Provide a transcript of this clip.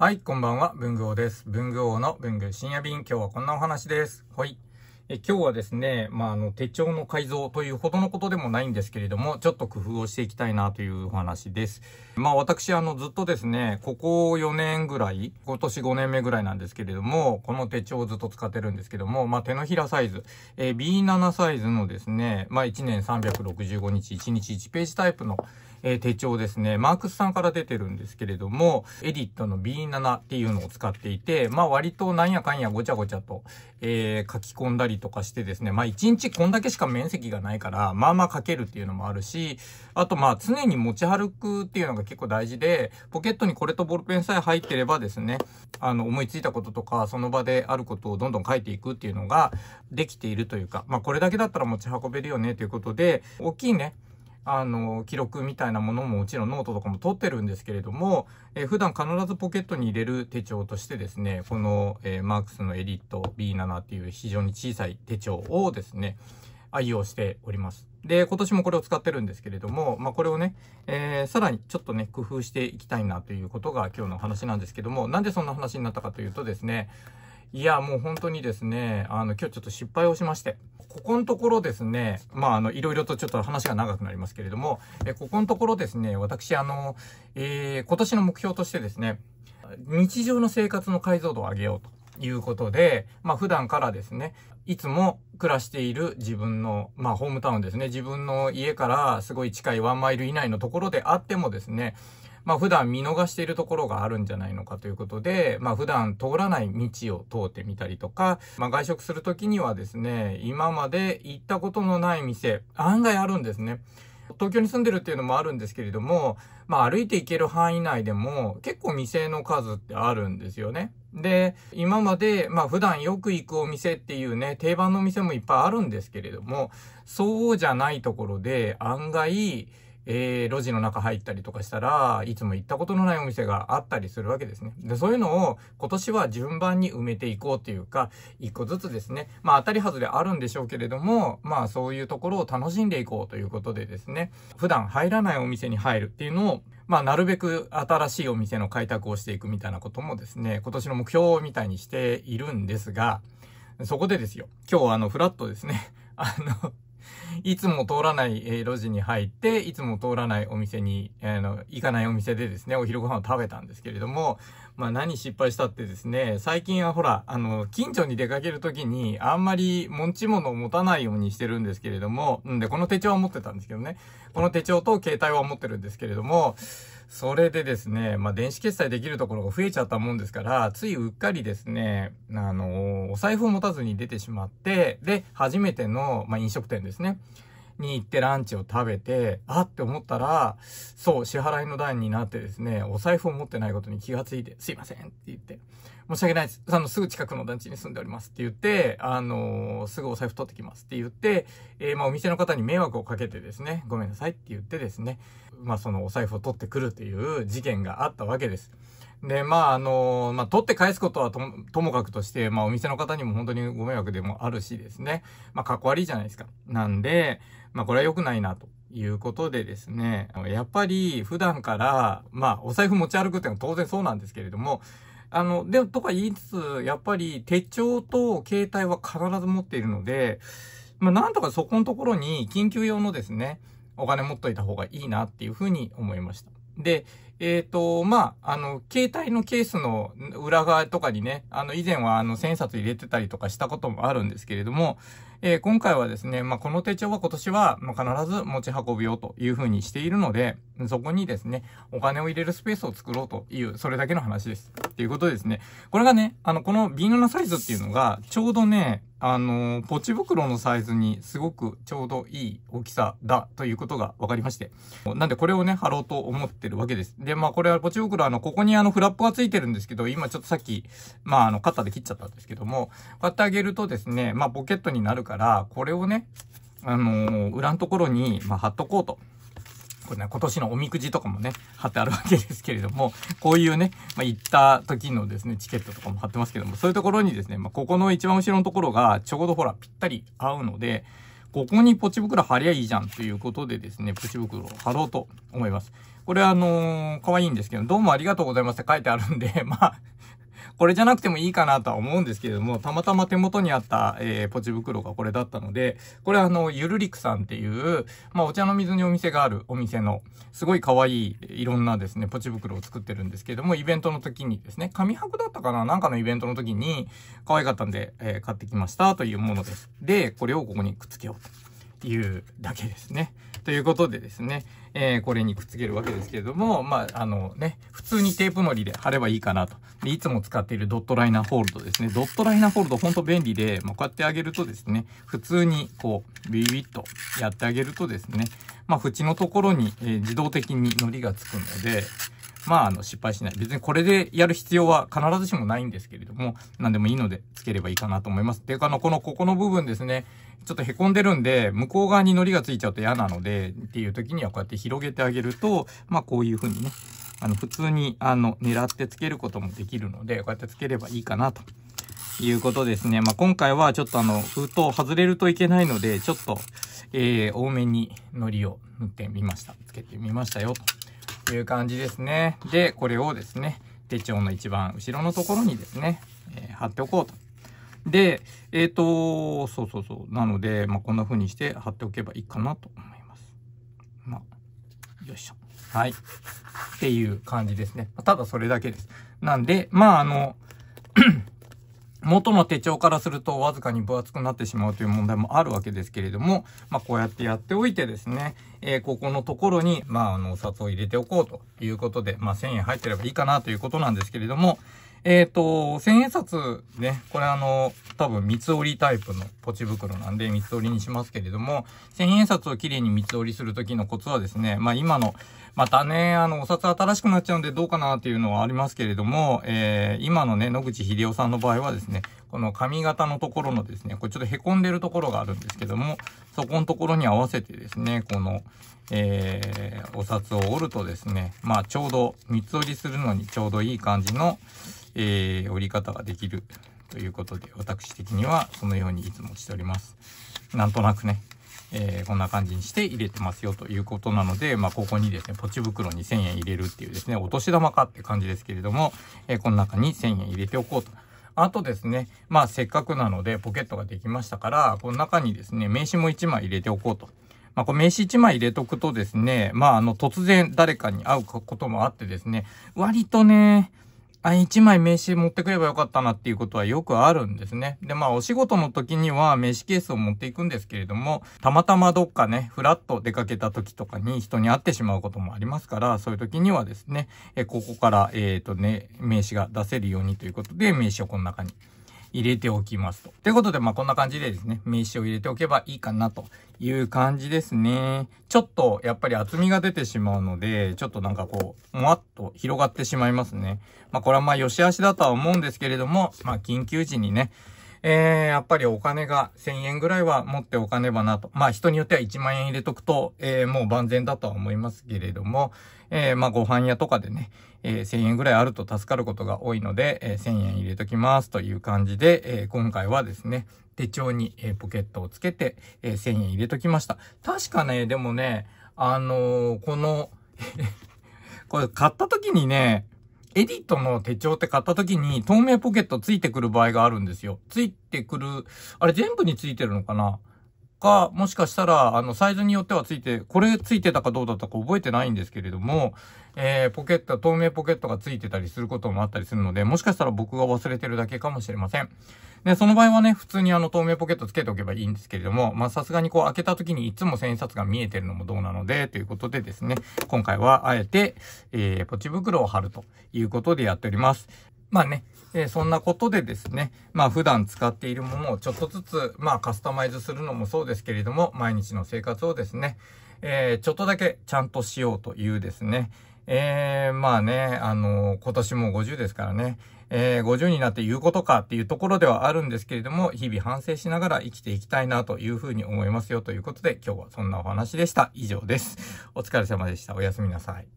はい、こんばんは、文具王です。文具王の文具深夜便、今日はこんなお話です。ほい。え今日はですね、まあ、あの、手帳の改造というほどのことでもないんですけれども、ちょっと工夫をしていきたいなというお話です。まあ、私、あの、ずっとですね、ここ4年ぐらい、今年5年目ぐらいなんですけれども、この手帳をずっと使ってるんですけども、まあ、手のひらサイズ、えー、B7 サイズのですね、まあ、1年365日、1日1ページタイプの、えー、手帳ですね、マークスさんから出てるんですけれども、エディットの B7 っていうのを使っていて、まあ、割となんやかんやごちゃごちゃと、えー、書き込んだりとかしてですね、まあ1日こんだけしか面積がないから、まあまあかけるっていうのもあるし、あとまあ常に持ち歩くっていうのが結構大事で、ポケットにこれとボールペンさえ入ってればですね、あの思いついたこととか、その場であることをどんどん書いていくっていうのができているというか、まあこれだけだったら持ち運べるよねということで、大きいね、あの、記録みたいなものももちろんノートとかも取ってるんですけれども、えー、普段必ずポケットに入れる手帳としてですね、この、えー、マークスのエディット B7 っていう非常に小さい手帳をですね、愛用しております。で、今年もこれを使ってるんですけれども、まあ、これをね、えー、さらにちょっとね、工夫していきたいなということが今日の話なんですけども、なんでそんな話になったかというとですね、いや、もう本当にですね、あの、今日ちょっと失敗をしまして、ここのところですね、まあ、あの、いろいろとちょっと話が長くなりますけれども、えここのところですね、私、あの、えー、今年の目標としてですね、日常の生活の解像度を上げようと。いうことで、まあ普段からですね、いつも暮らしている自分の、まあホームタウンですね、自分の家からすごい近いワンマイル以内のところであってもですね、まあ普段見逃しているところがあるんじゃないのかということで、まあ普段通らない道を通ってみたりとか、まあ外食するときにはですね、今まで行ったことのない店、案外あるんですね。東京に住んでるっていうのもあるんですけれども、まあ歩いて行ける範囲内でも結構店の数ってあるんですよね。で、今まで、まあ普段よく行くお店っていうね、定番のお店もいっぱいあるんですけれども、そうじゃないところで案外、えー、路地の中入ったりとかしたら、いつも行ったことのないお店があったりするわけですね。で、そういうのを今年は順番に埋めていこうというか、一個ずつですね、まあ当たり外れあるんでしょうけれども、まあそういうところを楽しんでいこうということでですね、普段入らないお店に入るっていうのを、まあ、なるべく新しいお店の開拓をしていくみたいなこともですね、今年の目標みたいにしているんですが、そこでですよ、今日はあの、フラットですね、あの、いつも通らない、え路地に入って、いつも通らないお店に、えー、の、行かないお店でですね、お昼ご飯を食べたんですけれども、まあ何失敗したってですね、最近はほら、あの、近所に出かけるときに、あんまり持ち物を持たないようにしてるんですけれども、んで、この手帳は持ってたんですけどね、この手帳と携帯は持ってるんですけれども、それでですね、まあ、電子決済できるところが増えちゃったもんですから、ついうっかりですね、あのお財布を持たずに出てしまって、で、初めての、まあ、飲食店ですね。に行ってランチを食べて、あって思ったら、そう、支払いの段になってですね、お財布を持ってないことに気がついて、すいませんって言って、申し訳ないです。あの、すぐ近くの団地に住んでおりますって言って、あのー、すぐお財布取ってきますって言って、えー、まあ、お店の方に迷惑をかけてですね、ごめんなさいって言ってですね、まあ、そのお財布を取ってくるという事件があったわけです。で、まあ、あの、まあ、取って返すことはともかくとして、まあ、お店の方にも本当にご迷惑でもあるしですね。まあ、かっこ悪いじゃないですか。なんで、まあ、これは良くないな、ということでですね。やっぱり、普段から、まあ、お財布持ち歩くっていうのは当然そうなんですけれども、あの、で、とか言いつつ、やっぱり手帳と携帯は必ず持っているので、まあ、なんとかそこのところに緊急用のですね、お金持っといた方がいいなっていうふうに思いました。で、えっ、ー、と、まあ、あの、携帯のケースの裏側とかにね、あの、以前はあの、千冊入れてたりとかしたこともあるんですけれども、えー、今回はですね、まあ、この手帳は今年は、まあ、必ず持ち運ぶよというふうにしているので、そこにですね、お金を入れるスペースを作ろうという、それだけの話です。っていうことですね。これがね、あの、このビールのサイズっていうのが、ちょうどね、あのー、ポチ袋のサイズにすごくちょうどいい大きさだということが分かりまして。なんでこれをね、貼ろうと思ってるわけです。で、まあこれはポチ袋、あの、ここにあのフラップがついてるんですけど、今ちょっとさっき、まああの、肩で切っちゃったんですけども、こうやってあげるとですね、まあポケットになるから、これをね、あのー、裏のところに、まあ、貼っとこうと。これね、今年のおみくじとかもね、貼ってあるわけですけれども、こういうね、まあ、行った時のですね、チケットとかも貼ってますけども、そういうところにですね、まあ、ここの一番後ろのところが、ちょうどほら、ぴったり合うので、ここにポチ袋貼りゃいいじゃんということでですね、ポチ袋を貼ろうと思います。これあのー、可愛いんですけど、どうもありがとうございますって書いてあるんで、まあ、これじゃなくてもいいかなとは思うんですけれども、たまたま手元にあった、えー、ポチ袋がこれだったので、これあの、ゆるりくさんっていう、まあ、お茶の水にお店があるお店の、すごい可愛い、いろんなですね、ポチ袋を作ってるんですけども、イベントの時にですね、紙箔だったかななんかのイベントの時に、可愛かったんで、えー、買ってきましたというものです。で、これをここにくっつけようと。いうだけですね。ということでですね、えー、これにくっつけるわけですけれども、まあ、あのね、普通にテープのりで貼ればいいかなと。で、いつも使っているドットライナーホールドですね。ドットライナーホールドほんと便利で、まあ、こうやってあげるとですね、普通にこう、ビビッとやってあげるとですね、まあ、縁のところに、えー、自動的にのりがつくので、まあ、あの、失敗しない。別にこれでやる必要は必ずしもないんですけれども、何でもいいので、つければいいかなと思います。で、あの、この、ここの部分ですね、ちょっと凹んでるんで、向こう側に糊がついちゃうと嫌なので、っていう時にはこうやって広げてあげると、まあ、こういう風にね、あの、普通に、あの、狙ってつけることもできるので、こうやってつければいいかなと。いうことですね。まあ、今回はちょっとあの、封筒外れるといけないので、ちょっと、えー、多めに糊を塗ってみました。つけてみましたよ。という感じですね。で、これをですね、手帳の一番後ろのところにですね、えー、貼っておこうと。で、えっ、ー、と、そうそうそう。なので、まあ、こんな風にして貼っておけばいいかなと思います。まあ、よいしょ。はい。っていう感じですね。ただそれだけです。なんで、まあ、あの、元の手帳からするとわずかに分厚くなってしまうという問題もあるわけですけれども、まあ、こうやってやっておいてですね、えー、ここのところに、まあ、あの、お札を入れておこうということで、まあ、1000円入ってればいいかなということなんですけれども、えっ、ー、と、1000円札ね、これあの、多分三つ折りタイプのポチ袋なんで三つ折りにしますけれども、1000円札をきれいに三つ折りするときのコツはですね、まあ今の、またね、あの、お札新しくなっちゃうんでどうかなっていうのはありますけれども、えー、今のね、野口秀夫さんの場合はですね、この髪型のところのですね、これちょっと凹んでるところがあるんですけども、そこのところに合わせてですね、この、えー、お札を折るとですね、まあちょうど三つ折りするのにちょうどいい感じの、えー、折り方ができるということで、私的にはそのようにいつもしております。なんとなくね、えー、こんな感じにして入れてますよということなので、まあ、ここにですね、ポチ袋に1000円入れるっていうですね、お年玉かって感じですけれども、えー、この中に1000円入れておこうと。あとですね、まあせっかくなのでポケットができましたから、この中にですね、名刺も1枚入れておこうと。まあ、これ名刺1枚入れとくとですね、まあ、あの、突然誰かに会うこともあってですね、割とね、あ、一枚名刺持ってくればよかったなっていうことはよくあるんですね。で、まあお仕事の時には名刺ケースを持っていくんですけれども、たまたまどっかね、ふらっと出かけた時とかに人に会ってしまうこともありますから、そういう時にはですね、えここから、えっ、ー、とね、名刺が出せるようにということで、名刺をこの中に入れておきますと。ってことで、まあ、こんな感じでですね、名刺を入れておけばいいかなという感じですね。ちょっと、やっぱり厚みが出てしまうので、ちょっとなんかこう、もわっと広がってしまいますね。まあ、これはまあ、良し悪しだとは思うんですけれども、まあ、緊急時にね、えー、やっぱりお金が1000円ぐらいは持っておかねばなと。まあ人によっては1万円入れとくと、えー、もう万全だとは思いますけれども、えー、まあご飯屋とかでね、えー、1000円ぐらいあると助かることが多いので、えー、1000円入れときますという感じで、えー、今回はですね、手帳に、えー、ポケットをつけて、えー、1000円入れときました。確かね、でもね、あのー、この これ買った時にね、エディットの手帳って買った時に透明ポケットついてくる場合があるんですよ。ついてくる、あれ全部についてるのかなか、もしかしたら、あの、サイズによってはついて、これついてたかどうだったか覚えてないんですけれども、えー、ポケット、透明ポケットがついてたりすることもあったりするので、もしかしたら僕が忘れてるだけかもしれません。で、その場合はね、普通にあの、透明ポケットつけておけばいいんですけれども、ま、さすがにこう開けた時にいつも千円札が見えてるのもどうなので、ということでですね、今回はあえて、えー、ポチ袋を貼るということでやっております。まあね、えー、そんなことでですね、まあ普段使っているものをちょっとずつ、まあカスタマイズするのもそうですけれども、毎日の生活をですね、えー、ちょっとだけちゃんとしようというですね、えー、まあね、あのー、今年も50ですからね、えー、50になって言うことかっていうところではあるんですけれども、日々反省しながら生きていきたいなというふうに思いますよということで、今日はそんなお話でした。以上です。お疲れ様でした。おやすみなさい。